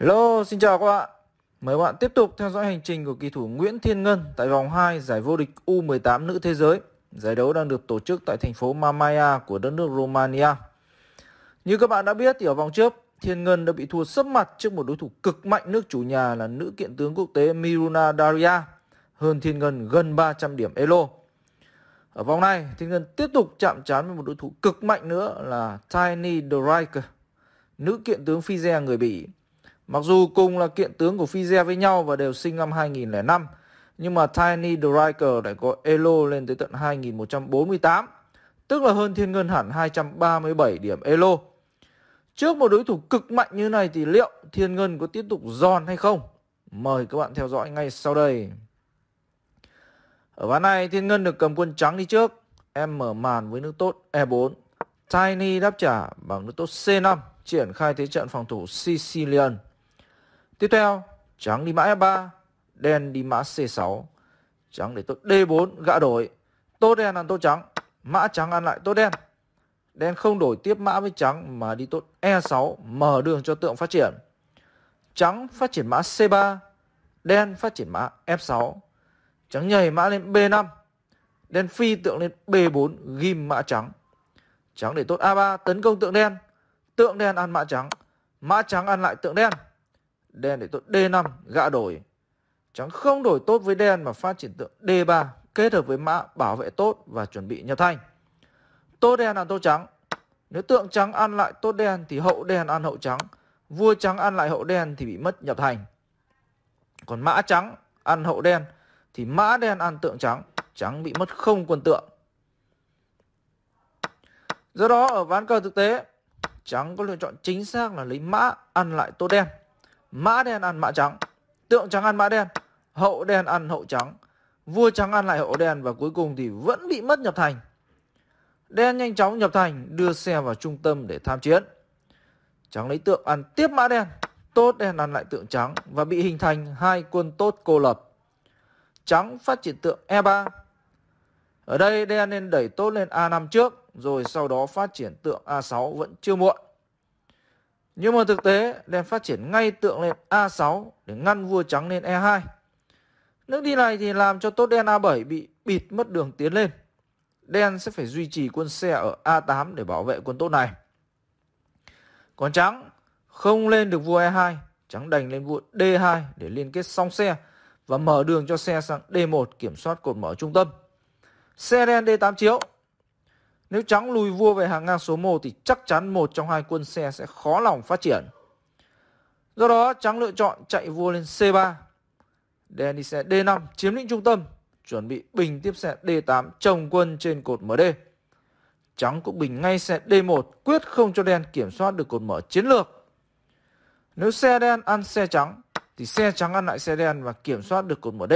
Hello, xin chào các bạn. Mời các bạn tiếp tục theo dõi hành trình của kỳ thủ Nguyễn Thiên Ngân tại vòng 2 giải vô địch U18 nữ thế giới. Giải đấu đang được tổ chức tại thành phố Mamaia của đất nước Romania. Như các bạn đã biết thì ở vòng trước, Thiên Ngân đã bị thua sấp mặt trước một đối thủ cực mạnh nước chủ nhà là nữ kiện tướng quốc tế Miruna Daria, hơn Thiên Ngân gần 300 điểm elo. Ở vòng này, Thiên Ngân tiếp tục chạm trán với một đối thủ cực mạnh nữa là Tiny Drake, nữ kiện tướng Fije người Bỉ Mặc dù cùng là kiện tướng của Fizer với nhau và đều sinh năm 2005, nhưng mà Tiny Driker lại có Elo lên tới tận 2148, tức là hơn Thiên Ngân hẳn 237 điểm Elo. Trước một đối thủ cực mạnh như này thì liệu Thiên Ngân có tiếp tục giòn hay không? Mời các bạn theo dõi ngay sau đây. Ở ván này Thiên Ngân được cầm quân trắng đi trước, em mở màn với nước tốt E4. Tiny đáp trả bằng nước tốt C5, triển khai thế trận phòng thủ Sicilian. Tiếp theo, trắng đi mã F3, đen đi mã C6. Trắng để tốt D4, gã đổi. Tốt đen ăn tốt trắng, mã trắng ăn lại tốt đen. Đen không đổi tiếp mã với trắng mà đi tốt E6, mở đường cho tượng phát triển. Trắng phát triển mã C3, đen phát triển mã F6. Trắng nhảy mã lên B5, đen phi tượng lên B4, ghim mã trắng. Trắng để tốt A3, tấn công tượng đen. Tượng đen ăn mã trắng, mã trắng ăn lại tượng đen. Đen để tượng D5 gã đổi. Trắng không đổi tốt với đen mà phát triển tượng D3 kết hợp với mã bảo vệ tốt và chuẩn bị nhập thanh. Tốt đen ăn tốt trắng. Nếu tượng trắng ăn lại tốt đen thì hậu đen ăn hậu trắng. Vua trắng ăn lại hậu đen thì bị mất nhập thành. Còn mã trắng ăn hậu đen thì mã đen ăn tượng trắng. Trắng bị mất không quân tượng. Do đó ở ván cờ thực tế, trắng có lựa chọn chính xác là lấy mã ăn lại tốt đen mã đen ăn mã trắng, tượng trắng ăn mã đen, hậu đen ăn hậu trắng, vua trắng ăn lại hậu đen và cuối cùng thì vẫn bị mất nhập thành. Đen nhanh chóng nhập thành, đưa xe vào trung tâm để tham chiến. Trắng lấy tượng ăn tiếp mã đen, tốt đen ăn lại tượng trắng và bị hình thành hai quân tốt cô lập. Trắng phát triển tượng E3. Ở đây đen nên đẩy tốt lên A5 trước, rồi sau đó phát triển tượng A6 vẫn chưa muộn. Nhưng mà thực tế đèn phát triển ngay tượng lên A6 để ngăn vua trắng lên E2. Nước đi này thì làm cho tốt đen A7 bị bịt mất đường tiến lên. Đen sẽ phải duy trì quân xe ở A8 để bảo vệ quân tốt này. Còn trắng không lên được vua E2, trắng đành lên vua D2 để liên kết song xe và mở đường cho xe sang D1 kiểm soát cột mở trung tâm. Xe đen D8 chiếu nếu trắng lùi vua về hàng ngang số 1 thì chắc chắn một trong hai quân xe sẽ khó lòng phát triển. Do đó trắng lựa chọn chạy vua lên C3. Đen đi xe D5 chiếm lĩnh trung tâm, chuẩn bị bình tiếp xe D8 trồng quân trên cột MD. Trắng cũng bình ngay xe D1 quyết không cho đen kiểm soát được cột mở chiến lược. Nếu xe đen ăn xe trắng thì xe trắng ăn lại xe đen và kiểm soát được cột mở D.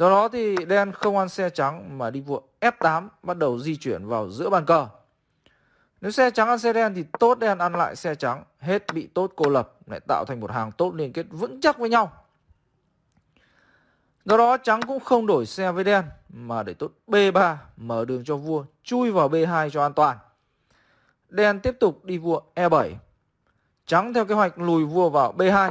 Do đó thì đen không ăn xe trắng mà đi vua F8 bắt đầu di chuyển vào giữa bàn cờ. Nếu xe trắng ăn xe đen thì tốt đen ăn lại xe trắng, hết bị tốt cô lập lại tạo thành một hàng tốt liên kết vững chắc với nhau. Do đó trắng cũng không đổi xe với đen mà để tốt B3 mở đường cho vua chui vào B2 cho an toàn. Đen tiếp tục đi vua E7. Trắng theo kế hoạch lùi vua vào B2.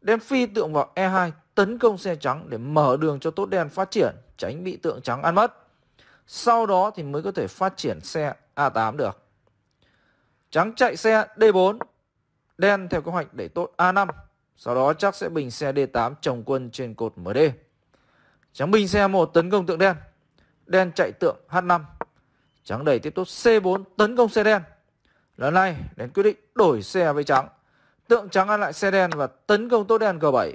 Đen phi tượng vào E2 tấn công xe trắng để mở đường cho tốt đen phát triển, tránh bị tượng trắng ăn mất. Sau đó thì mới có thể phát triển xe A8 được. Trắng chạy xe D4, đen theo kế hoạch để tốt A5, sau đó chắc sẽ bình xe D8 trồng quân trên cột MD. Trắng bình xe 1 tấn công tượng đen, đen chạy tượng H5. Trắng đẩy tiếp tốt C4 tấn công xe đen. Lần này đến quyết định đổi xe với trắng. Tượng trắng ăn lại xe đen và tấn công tốt đen G7.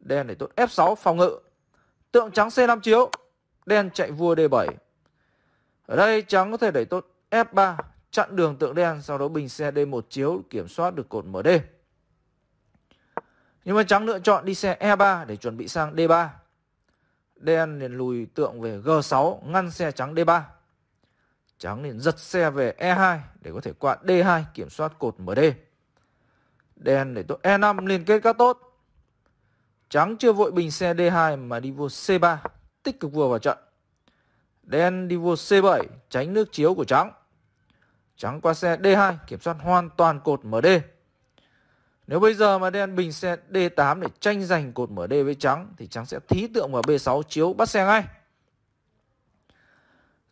Đen để tốt F6 phòng ngự. Tượng trắng C5 chiếu. Đen chạy vua D7. Ở đây trắng có thể đẩy tốt F3 chặn đường tượng đen sau đó bình xe D1 chiếu kiểm soát được cột MD. Nhưng mà trắng lựa chọn đi xe E3 để chuẩn bị sang D3. Đen liền lùi tượng về G6 ngăn xe trắng D3. Trắng liền giật xe về E2 để có thể quạt D2 kiểm soát cột MD. Đen để tốt E5 liên kết các tốt. Trắng chưa vội bình xe D2 mà đi vua C3, tích cực vừa vào trận. Đen đi vua C7, tránh nước chiếu của trắng. Trắng qua xe D2, kiểm soát hoàn toàn cột MD. Nếu bây giờ mà đen bình xe D8 để tranh giành cột MD với trắng thì trắng sẽ thí tượng vào B6 chiếu bắt xe ngay.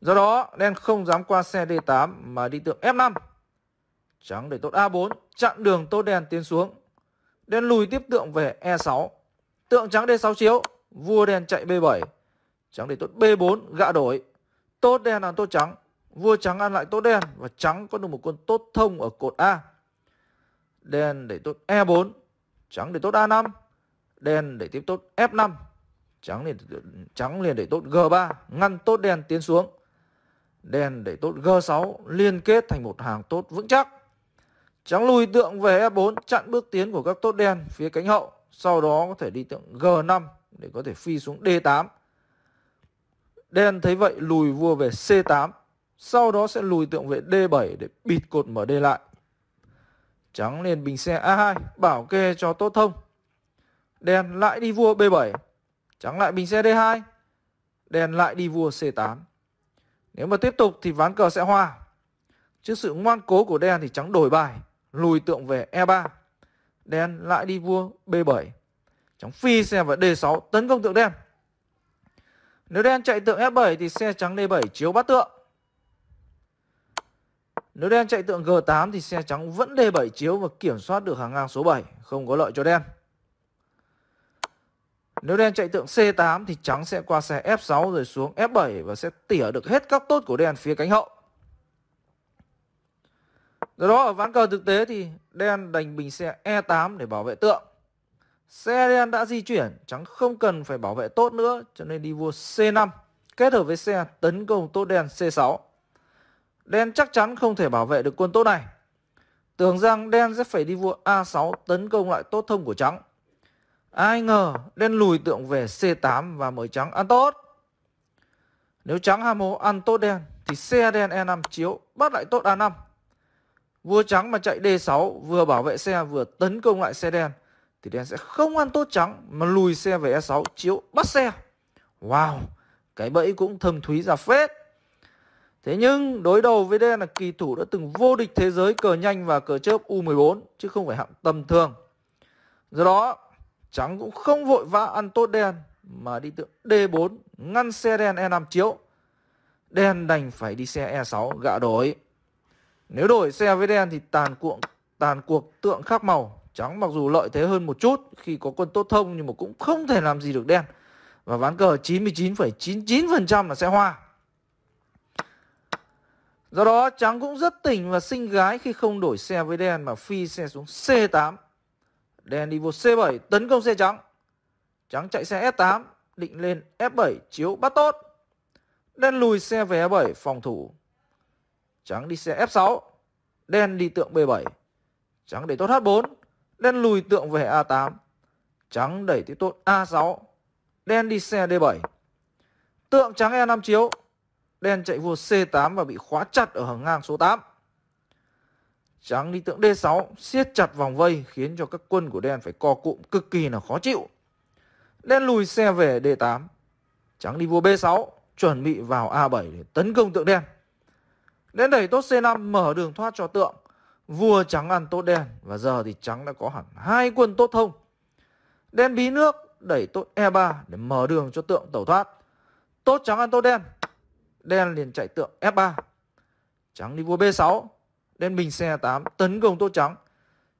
Do đó, đen không dám qua xe D8 mà đi tượng F5. Trắng để tốt A4, chặn đường tốt đen tiến xuống. Đen lùi tiếp tượng về E6. Tượng trắng D6 chiếu, vua đen chạy B7. Trắng để tốt B4 gạ đổi. Tốt đen ăn tốt trắng, vua trắng ăn lại tốt đen và trắng có được một con tốt thông ở cột A. Đen để tốt E4, trắng để tốt A5, đen để tiếp tốt F5. Trắng liền trắng liền để tốt G3, ngăn tốt đen tiến xuống. Đen để tốt G6 liên kết thành một hàng tốt vững chắc. Trắng lùi tượng về F4 e chặn bước tiến của các tốt đen phía cánh hậu sau đó có thể đi tượng G5 để có thể phi xuống D8. Đen thấy vậy lùi vua về C8, sau đó sẽ lùi tượng về D7 để bịt cột mở D lại. Trắng lên bình xe A2, bảo kê cho tốt thông. Đen lại đi vua B7, trắng lại bình xe D2, đen lại đi vua C8. Nếu mà tiếp tục thì ván cờ sẽ hoa Trước sự ngoan cố của đen thì trắng đổi bài, lùi tượng về E3 đen lại đi vua B7. trắng phi xe vào D6 tấn công tượng đen. Nếu đen chạy tượng F7 thì xe trắng D7 chiếu bắt tượng. Nếu đen chạy tượng G8 thì xe trắng vẫn D7 chiếu và kiểm soát được hàng ngang số 7, không có lợi cho đen. Nếu đen chạy tượng C8 thì trắng sẽ qua xe F6 rồi xuống F7 và sẽ tỉa được hết các tốt của đen phía cánh hậu. Do đó ở ván cờ thực tế thì đen đành bình xe E8 để bảo vệ tượng. Xe đen đã di chuyển, trắng không cần phải bảo vệ tốt nữa cho nên đi vua C5 kết hợp với xe tấn công tốt đen C6. Đen chắc chắn không thể bảo vệ được quân tốt này. Tưởng rằng đen sẽ phải đi vua A6 tấn công lại tốt thông của trắng. Ai ngờ đen lùi tượng về C8 và mời trắng ăn tốt. Nếu trắng ham hố ăn tốt đen thì xe đen E5 chiếu bắt lại tốt A5. Vua trắng mà chạy D6 vừa bảo vệ xe vừa tấn công lại xe đen thì đen sẽ không ăn tốt trắng mà lùi xe về E6 chiếu bắt xe. Wow, cái bẫy cũng thâm thúy ra phết. Thế nhưng đối đầu với đen là kỳ thủ đã từng vô địch thế giới cờ nhanh và cờ chớp U14 chứ không phải hạng tầm thường. Do đó, trắng cũng không vội vã ăn tốt đen mà đi tượng D4 ngăn xe đen E5 chiếu. Đen đành phải đi xe E6 gạ đổi. Nếu đổi xe với đen thì tàn cuộc, tàn cuộc tượng khác màu. Trắng mặc dù lợi thế hơn một chút khi có quân tốt thông nhưng mà cũng không thể làm gì được đen. Và ván cờ 99,99% là sẽ hoa. Do đó trắng cũng rất tỉnh và xinh gái khi không đổi xe với đen mà phi xe xuống C8. Đen đi vô C7 tấn công xe trắng. Trắng chạy xe S8 định lên F7 chiếu bắt tốt. Đen lùi xe về F7 e phòng thủ Trắng đi xe F6, đen đi tượng B7. Trắng đẩy tốt H4, đen lùi tượng về A8. Trắng đẩy tiếp tốt A6, đen đi xe D7. Tượng trắng E5 chiếu, đen chạy vua C8 và bị khóa chặt ở hàng ngang số 8. Trắng đi tượng D6, siết chặt vòng vây khiến cho các quân của đen phải co cụm cực kỳ là khó chịu. Đen lùi xe về D8. Trắng đi vua B6, chuẩn bị vào A7 để tấn công tượng đen. Nên đẩy tốt C5 mở đường thoát cho tượng. Vua trắng ăn tốt đen và giờ thì trắng đã có hẳn hai quân tốt thông. Đen bí nước đẩy tốt E3 để mở đường cho tượng tẩu thoát. Tốt trắng ăn tốt đen. Đen liền chạy tượng F3. Trắng đi vua B6. Đen bình xe 8 tấn công tốt trắng.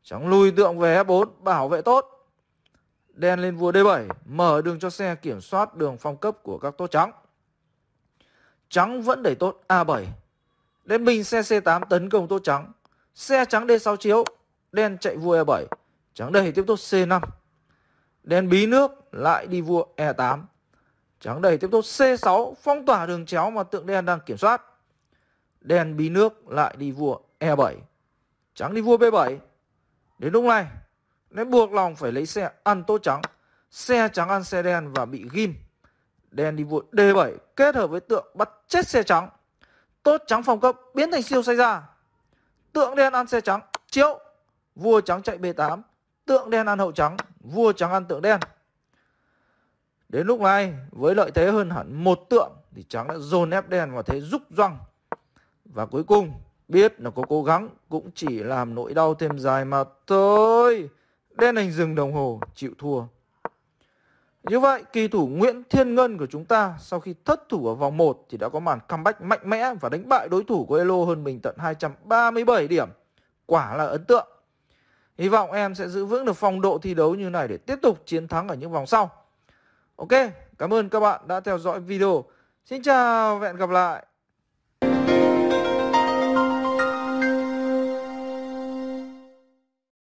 Trắng lùi tượng về F4 bảo vệ tốt. Đen lên vua D7 mở đường cho xe kiểm soát đường phong cấp của các tốt trắng. Trắng vẫn đẩy tốt A7 Đến binh xe C8 tấn công tốt trắng. Xe trắng D6 chiếu. Đen chạy vua E7. Trắng đầy tiếp tốt C5. Đen bí nước lại đi vua E8. Trắng đầy tiếp tốt C6 phong tỏa đường chéo mà tượng đen đang kiểm soát. Đen bí nước lại đi vua E7. Trắng đi vua B7. Đến lúc này, nên buộc lòng phải lấy xe ăn tốt trắng. Xe trắng ăn xe đen và bị ghim. Đen đi vua D7 kết hợp với tượng bắt chết xe trắng. Tốt trắng phòng cấp biến thành siêu say ra. Tượng đen ăn xe trắng, chiếu. Vua trắng chạy B8, tượng đen ăn hậu trắng, vua trắng ăn tượng đen. Đến lúc này, với lợi thế hơn hẳn một tượng thì trắng đã dồn ép đen vào thế rúc răng. Và cuối cùng, biết là có cố gắng cũng chỉ làm nỗi đau thêm dài mà thôi. Đen hình dừng đồng hồ, chịu thua. Như vậy, kỳ thủ Nguyễn Thiên Ngân của chúng ta sau khi thất thủ ở vòng 1 thì đã có màn comeback mạnh mẽ và đánh bại đối thủ của Elo hơn mình tận 237 điểm. Quả là ấn tượng. Hy vọng em sẽ giữ vững được phong độ thi đấu như này để tiếp tục chiến thắng ở những vòng sau. Ok, cảm ơn các bạn đã theo dõi video. Xin chào và hẹn gặp lại.